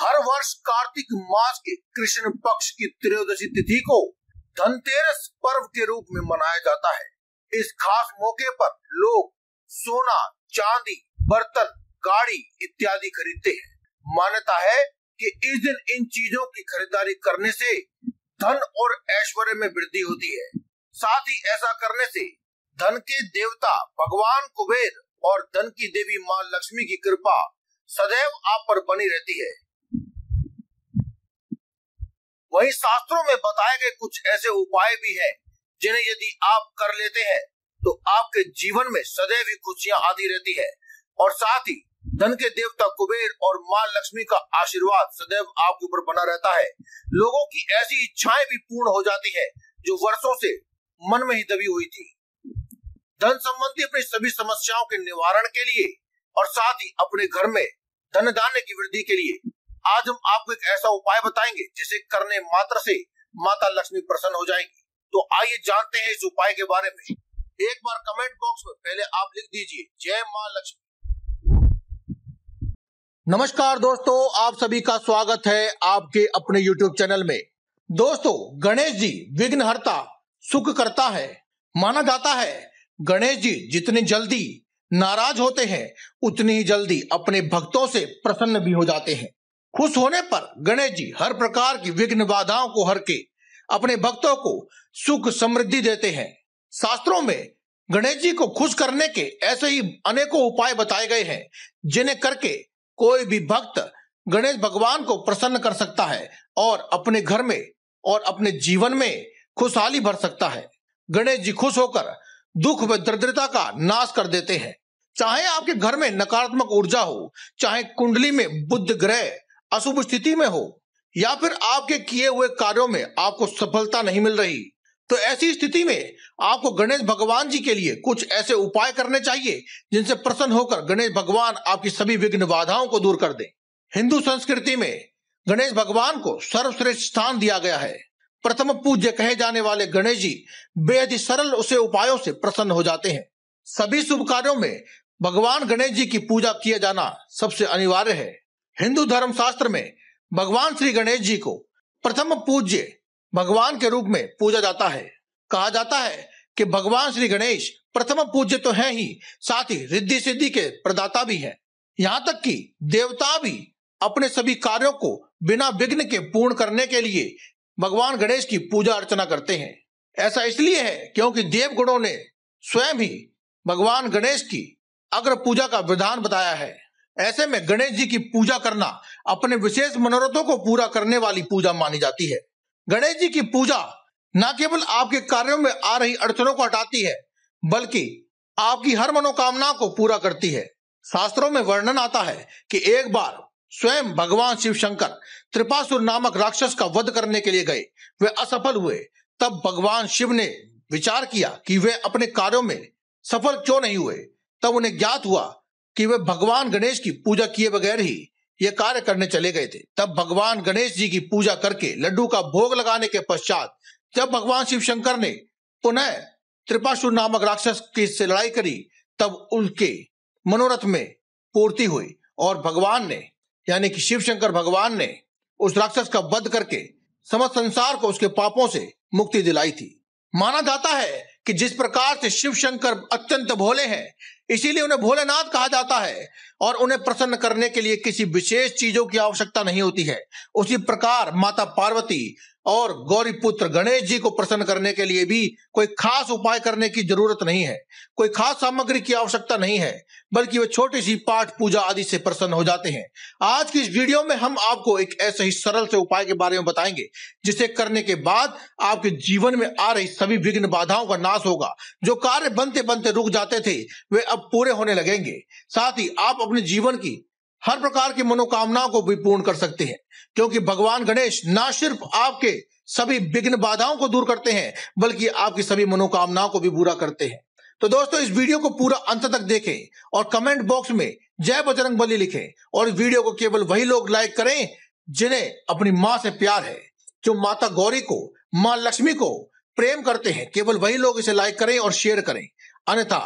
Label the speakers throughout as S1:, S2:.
S1: हर वर्ष कार्तिक मास के कृष्ण पक्ष की त्रयोदशी तिथि को धनतेरस पर्व के रूप में मनाया जाता है इस खास मौके पर लोग सोना चांदी बर्तन गाड़ी इत्यादि खरीदते हैं मान्यता है कि इस दिन इन चीजों की खरीदारी करने से धन और ऐश्वर्य में वृद्धि होती है साथ ही ऐसा करने से धन के देवता भगवान कुबेर और धन की देवी माँ लक्ष्मी की कृपा सदैव आप पर बनी रहती है वहीं शास्त्रों में बताए गए कुछ ऐसे उपाय भी हैं जिन्हें यदि आप कर लेते हैं तो आपके जीवन में सदैव ही खुशियां आती रहती है और साथ ही धन के देवता कुबेर और माँ लक्ष्मी का आशीर्वाद सदैव आपके ऊपर बना रहता है लोगों की ऐसी इच्छाएं भी पूर्ण हो जाती है जो वर्षों से मन में ही दबी हुई थी धन संबंधी अपनी सभी समस्याओं के निवारण के लिए और साथ ही अपने घर में धन दान की वृद्धि के लिए आज हम आपको एक ऐसा उपाय बताएंगे जिसे करने मात्र से माता लक्ष्मी प्रसन्न हो जाएंगी तो आइए जानते हैं इस उपाय के बारे में एक बार कमेंट बॉक्स में पहले आप लिख दीजिए जय माँ लक्ष्मी नमस्कार दोस्तों आप सभी का स्वागत है आपके अपने YouTube चैनल में दोस्तों गणेश जी विघ्नहरता सुख करता है माना जाता है गणेश जी जितनी जल्दी नाराज होते हैं उतनी ही जल्दी अपने भक्तों से प्रसन्न भी हो जाते हैं खुश होने पर गणेश जी हर प्रकार की विघ्न बाधाओं को हर के अपने भक्तों को सुख समृद्धि देते हैं शास्त्रों में गणेश जी को खुश करने के ऐसे ही अनेकों उपाय बताए गए हैं जिन्हें करके कोई भी भक्त गणेश भगवान को प्रसन्न कर सकता है और अपने घर में और अपने जीवन में खुशहाली भर सकता है गणेश जी खुश होकर दुख व दरिद्रता का नाश कर देते हैं चाहे आपके घर में नकारात्मक ऊर्जा हो चाहे कुंडली में बुद्ध ग्रह अशुभ स्थिति में हो या फिर आपके किए हुए कार्यों में आपको सफलता नहीं मिल रही तो ऐसी स्थिति में आपको गणेश भगवान जी के लिए कुछ ऐसे उपाय करने चाहिए जिनसे प्रसन्न होकर गणेश भगवान आपकी सभी विघ्न बाधाओं को दूर कर दें हिंदू संस्कृति में गणेश भगवान को सर्वश्रेष्ठ स्थान दिया गया है प्रथम पूज्य कहे जाने वाले गणेश जी बेहद ही सरल उसे उपायों से प्रसन्न हो जाते हैं सभी शुभ कार्यो में भगवान गणेश जी की पूजा किया जाना सबसे अनिवार्य है हिंदू धर्म शास्त्र में भगवान श्री गणेश जी को प्रथम पूज्य भगवान के रूप में पूजा जाता है कहा जाता है कि भगवान श्री गणेश प्रथम पूज्य तो है ही साथ ही रिद्धि सिद्धि के प्रदाता भी हैं। यहाँ तक कि देवता भी अपने सभी कार्यों को बिना विघ्न के पूर्ण करने के लिए भगवान गणेश की पूजा अर्चना करते हैं ऐसा इसलिए है क्योंकि देव गुणों ने स्वयं ही भगवान गणेश की अग्र पूजा का विधान बताया है ऐसे में गणेश जी की पूजा करना अपने विशेष मनोरथों को पूरा करने वाली पूजा मानी जाती है गणेश जी की पूजा न केवल आपके कार्यों में आ रही अड़चनों को हटाती है बल्कि आपकी हर मनोकामना को पूरा करती है शास्त्रों में वर्णन आता है कि एक बार स्वयं भगवान शिव शंकर त्रिपासुर नामक राक्षस का वध करने के लिए गए वे असफल हुए तब भगवान शिव ने विचार किया कि वे अपने कार्यों में सफल क्यों नहीं हुए तब उन्हें ज्ञात हुआ कि वे भगवान गणेश की पूजा किए बगैर ही ये कार्य करने चले गए थे तब भगवान गणेश जी की पूजा करके लड्डू का भोग लगाने के पश्चात जब भगवान शिव शंकर ने पुनः त्रिपाशुर नामक राक्षस की से लड़ाई करी तब उनके मनोरथ में पूर्ति हुई और भगवान ने यानी कि शिव शंकर भगवान ने उस राक्षस का वध करके समस्त संसार को उसके पापों से मुक्ति दिलाई थी माना जाता है कि जिस प्रकार से शिव शंकर अत्यंत भोले हैं इसीलिए उन्हें भोलेनाथ कहा जाता है और उन्हें प्रसन्न करने के लिए किसी विशेष चीजों की आवश्यकता नहीं होती है उसी प्रकार माता पार्वती और गौरी पुत्र गणेश जी को प्रसन्न करने के लिए भी कोई खास उपाय करने की जरूरत नहीं है कोई खास सामग्री की आवश्यकता नहीं है बल्कि वे छोटी सी पाठ पूजा आदि से प्रसन्न हो जाते हैं आज की इस वीडियो में हम आपको एक ऐसे ही सरल से उपाय के बारे में बताएंगे जिसे करने के बाद आपके जीवन में आ रही सभी विघ्न बाधाओं का नाश होगा जो कार्य बनते बनते रुक जाते थे वे अब पूरे होने लगेंगे साथ ही आप अपने जीवन की हर प्रकार की मनोकामनाओं को भी पूर्ण कर सकते हैं क्योंकि भगवान गणेश ना सिर्फ आपके सभी विघ्न बाधाओं को दूर करते हैं बल्कि आपकी सभी मनोकामनाओं को भी पूरा करते हैं तो दोस्तों इस वीडियो को पूरा अंत तक देखें और कमेंट बॉक्स में जय बजरंग बली लिखे और इस वीडियो को केवल वही लोग लाइक करें जिन्हें अपनी माँ से प्यार है जो माता गौरी को माँ लक्ष्मी को प्रेम करते हैं केवल वही लोग इसे लाइक करें और शेयर करें अन्यथा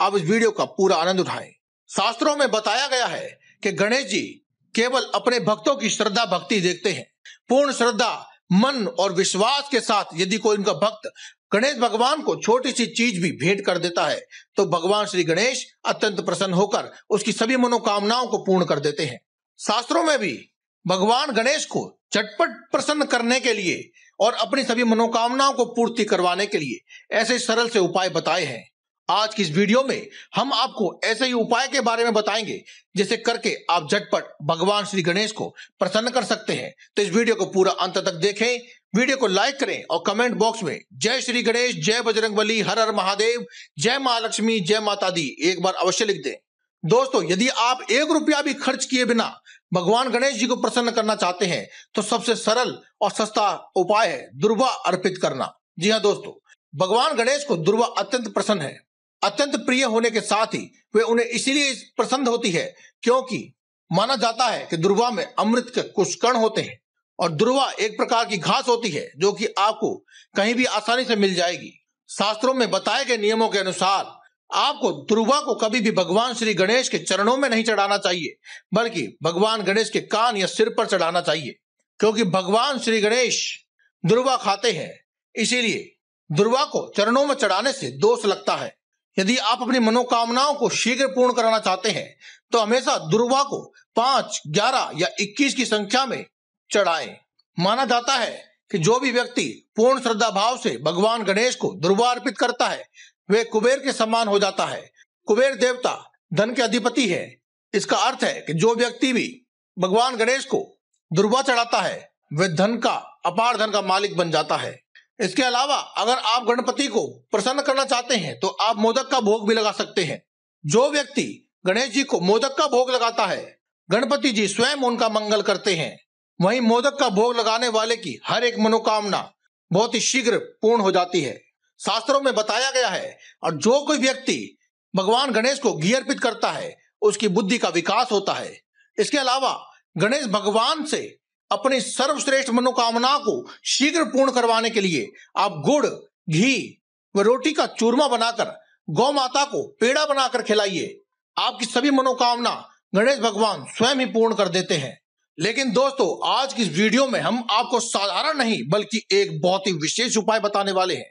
S1: आप इस वीडियो का पूरा आनंद उठाएं शास्त्रों में बताया गया है कि गणेश जी केवल अपने भक्तों की श्रद्धा भक्ति देखते हैं पूर्ण श्रद्धा मन और विश्वास के साथ यदि कोई उनका भक्त गणेश भगवान को छोटी सी चीज भी भेंट कर देता है तो भगवान श्री गणेश अत्यंत प्रसन्न होकर उसकी सभी मनोकामनाओं को पूर्ण कर देते हैं शास्त्रों में भी भगवान गणेश को झटपट प्रसन्न करने के लिए और अपनी सभी मनोकामनाओं को पूर्ति करवाने के लिए ऐसे सरल से उपाय बताए हैं आज की इस वीडियो में हम आपको ऐसे ही उपाय के बारे में बताएंगे जिसे करके आप झटपट भगवान श्री गणेश को प्रसन्न कर सकते हैं तो इस वीडियो को पूरा अंत तक देखें वीडियो को लाइक करें और कमेंट बॉक्स में जय श्री गणेश जय बजरंगबली हर हर महादेव जय महालक्ष्मी जय माता दी एक बार अवश्य लिख दें दोस्तों यदि आप एक रुपया भी खर्च किए बिना भगवान गणेश जी को प्रसन्न करना चाहते हैं तो सबसे सरल और सस्ता उपाय है दुर्वा अर्पित करना जी हाँ दोस्तों भगवान गणेश को दुर्वा अत्यंत प्रसन्न है अत्यंत प्रिय होने के साथ ही वे उन्हें इसीलिए पसंद होती है क्योंकि माना जाता है कि दुर्वा में अमृत के कुछ कण होते हैं और दुर्वा एक प्रकार की घास होती है जो कि आपको कहीं भी आसानी से मिल जाएगी शास्त्रों में बताए गए नियमों के अनुसार आपको दुर्वा को कभी भी भगवान श्री गणेश के चरणों में नहीं चढ़ाना चाहिए बल्कि भगवान गणेश के कान या सिर पर चढ़ाना चाहिए क्योंकि भगवान श्री गणेश दुर्वा खाते हैं इसीलिए दुर्वा को चरणों में चढ़ाने से दोष लगता है यदि आप अपनी मनोकामनाओं को शीघ्र पूर्ण कराना चाहते हैं तो हमेशा दुर्वा को पांच ग्यारह या इक्कीस की संख्या में चढ़ाएं। माना जाता है कि जो भी व्यक्ति पूर्ण श्रद्धा भाव से भगवान गणेश को दुर्वा अर्पित करता है वे कुबेर के समान हो जाता है कुबेर देवता धन के अधिपति है इसका अर्थ है कि जो व्यक्ति भी भगवान गणेश को दुर्वा चढ़ाता है वह धन का अपार धन का मालिक बन जाता है इसके अलावा अगर आप गणपति को प्रसन्न करना चाहते हैं तो आप मोदक का भोग भी लगा सकते हैं जो व्यक्ति गणेश जी को मोदक का भोग लगाता है गणपति जी स्वयं उनका मंगल करते हैं वहीं मोदक का भोग लगाने वाले की हर एक मनोकामना बहुत ही शीघ्र पूर्ण हो जाती है शास्त्रों में बताया गया है और जो कोई व्यक्ति भगवान गणेश को घी अर्पित करता है उसकी बुद्धि का विकास होता है इसके अलावा गणेश भगवान से अपनी सर्वश्रेष्ठ मनोकामना को शीघ्र पूर्ण करवाने के लिए आप गुड़ घी व रोटी का चूरमा बनाकर गौ माता को पेड़ा बनाकर खिलाइए आपकी सभी मनोकामना गणेश भगवान स्वयं ही पूर्ण कर देते हैं लेकिन दोस्तों आज की इस वीडियो में हम आपको साधारण नहीं बल्कि एक बहुत ही विशेष उपाय बताने वाले हैं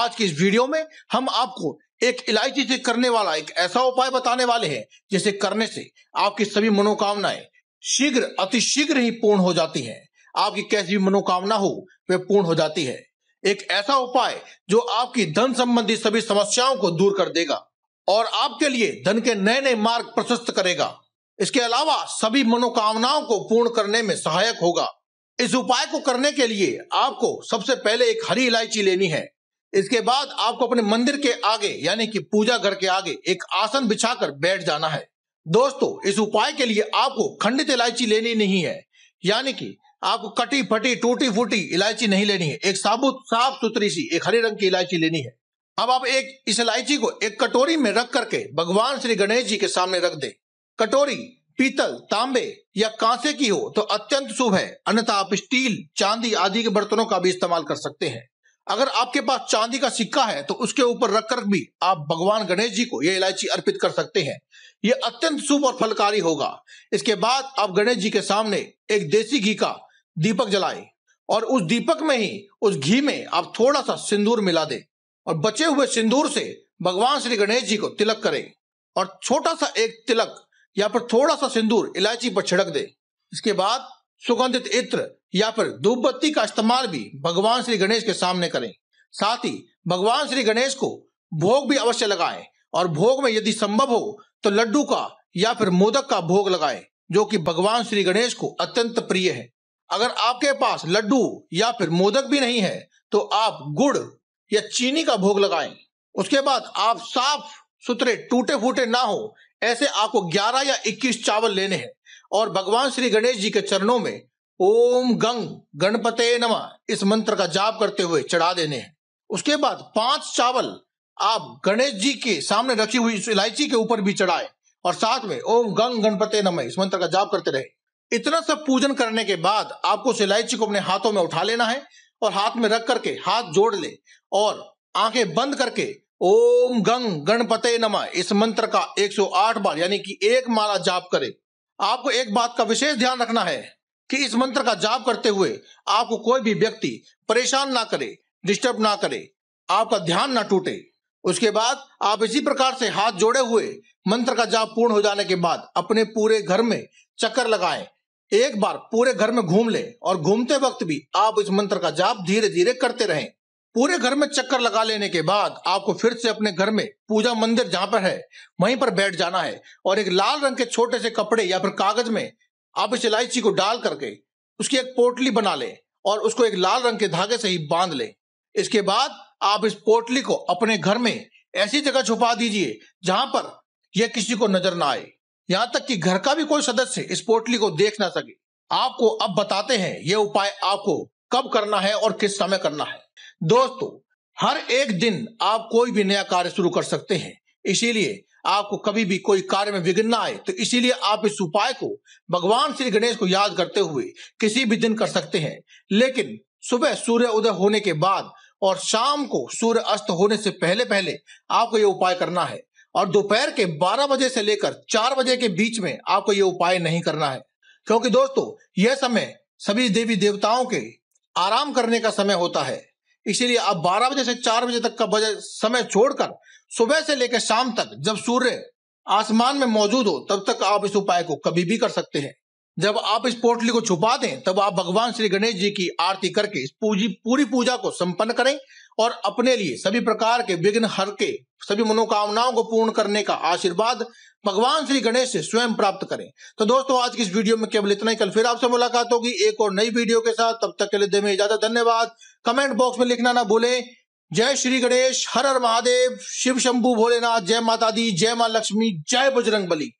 S1: आज की इस वीडियो में हम आपको एक इलायची से करने वाला एक ऐसा उपाय बताने वाले हैं जिसे करने से आपकी सभी मनोकामनाएं शीघ्र अति शीघ्र ही पूर्ण हो जाती है आपकी कैसी भी मनोकामना हो वे पूर्ण हो जाती है एक ऐसा उपाय जो आपकी धन संबंधी सभी समस्याओं को दूर कर देगा और आपके लिए धन के नए नए मार्ग प्रशस्त करेगा इसके अलावा सभी मनोकामनाओं को पूर्ण करने में सहायक होगा इस उपाय को करने के लिए आपको सबसे पहले एक हरी इलायची लेनी है इसके बाद आपको अपने मंदिर के आगे यानी कि पूजा घर के आगे एक आसन बिछाकर बैठ जाना है दोस्तों इस उपाय के लिए आपको खंडित इलायची लेनी नहीं है यानी कि आपको कटी फटी टूटी फूटी इलायची नहीं लेनी है एक साबुत साफ सुथरी सी एक हरे रंग की इलायची लेनी है अब आप एक इस इलायची को एक कटोरी में रख करके भगवान श्री गणेश जी के सामने रख दे कटोरी पीतल तांबे या कांसे की हो तो अत्यंत शुभ है अन्यथा आप स्टील चांदी आदि के बर्तनों का भी इस्तेमाल कर सकते हैं अगर आपके पास चांदी का सिक्का है तो उसके ऊपर रखकर भी आप भगवान गणेश जी को यह इलायची अर्पित कर सकते हैं यह अत्यंत शुभ और फलकारी होगा इसके बाद आप गणेश जी के सामने एक देसी घी का दीपक जलाएं और उस दीपक में ही उस घी में आप थोड़ा सा सिंदूर मिला दें और बचे हुए सिंदूर से भगवान श्री गणेश जी को तिलक करें और छोटा सा एक तिलक या फिर थोड़ा सा सिंदूर इलायची पर छिड़क दे इसके बाद सुगंधित इत्र या फिर धूप बत्ती का इस्तेमाल भी भगवान श्री गणेश के सामने करें साथ ही भगवान श्री गणेश को भोग भी अवश्य लगाएं और भोग में यदि संभव हो तो लड्डू का या फिर मोदक का भोग लगाएं जो कि भगवान श्री गणेश को अत्यंत प्रिय है अगर आपके पास लड्डू या फिर मोदक भी नहीं है तो आप गुड़ या चीनी का भोग लगाएं उसके बाद आप साफ सुथरे टूटे फूटे ना हो ऐसे आपको 11 या 21 चावल लेने हैं और भगवान श्री गणेश जी के चरणों में ओम गंग गणपते नमः इस मंत्र का जाप करते हुए चढ़ा देने हैं उसके बाद पांच चावल आप गणेश जी के सामने रखी हुई इलायची के ऊपर भी चढ़ाए और साथ में ओम गंग गणपते नम इस मंत्र का जाप करते रहे इतना सब पूजन करने के बाद आपको उस इलायची को अपने हाथों में उठा लेना है और हाथ में रख करके हाथ जोड़ ले और आंखें बंद करके ओम गंग गणपते नमा इस मंत्र का 108 बार यानी कि एक माला जाप करें आपको एक बात का विशेष ध्यान रखना है कि इस मंत्र का जाप करते हुए आपको कोई भी व्यक्ति परेशान ना करे डिस्टर्ब ना करे आपका ध्यान ना टूटे उसके बाद आप इसी प्रकार से हाथ जोड़े हुए मंत्र का जाप पूर्ण हो जाने के बाद अपने पूरे घर में चक्कर लगाएं एक बार पूरे घर में घूम ले और घूमते वक्त भी आप इस मंत्र का जाप धीरे धीरे करते रहें पूरे घर में चक्कर लगा लेने के बाद आपको फिर से अपने घर में पूजा मंदिर जहां पर है वहीं पर बैठ जाना है और एक लाल रंग के छोटे से कपड़े या फिर कागज में आप इस इलायची को डाल करके उसकी एक पोटली बना लें और उसको एक लाल रंग के धागे से ही बांध लें इसके बाद आप इस पोटली को अपने घर में ऐसी जगह छुपा दीजिए जहां पर यह किसी को नजर ना आए यहां तक कि घर का भी कोई सदस्य इस पोटली को देख ना सके आपको अब बताते हैं यह उपाय आपको कब करना है और किस समय करना है दोस्तों हर एक दिन आप कोई भी नया कार्य शुरू कर सकते हैं इसीलिए आपको कभी भी कोई कार्य में विघ्न आए तो इसीलिए आप इस उपाय को भगवान श्री गणेश को याद करते हुए किसी भी दिन कर सकते हैं लेकिन सुबह सूर्य उदय होने के बाद और शाम को सूर्य अस्त होने से पहले पहले आपको ये उपाय करना है और दोपहर के 12 बजे से लेकर 4 बजे के बीच में आपको ये उपाय नहीं करना है क्योंकि दोस्तों यह समय सभी देवी देवताओं के आराम करने का समय होता है इसीलिए अब 12 बजे से 4 बजे तक का बजे समय छोड़कर सुबह से लेकर शाम तक जब सूर्य आसमान में मौजूद हो तब तक आप इस उपाय को कभी भी कर सकते हैं जब आप इस पोटली को छुपा दें तब आप भगवान श्री गणेश जी की आरती करके इस पूजी पूरी पूजा को संपन्न करें और अपने लिए सभी प्रकार के विघ्न हर के सभी मनोकामनाओं को पूर्ण करने का आशीर्वाद भगवान श्री गणेश से स्वयं प्राप्त करें तो दोस्तों आज की इस वीडियो में केवल इतना ही कल फिर आपसे मुलाकात होगी एक और नई वीडियो के साथ तब तक के लिए दे ज्यादा धन्यवाद कमेंट बॉक्स में लिखना ना भूलें जय श्री गणेश हर हर महादेव शिव शंभू भोलेनाथ जय माता दी जय माँ लक्ष्मी जय बजरंग बली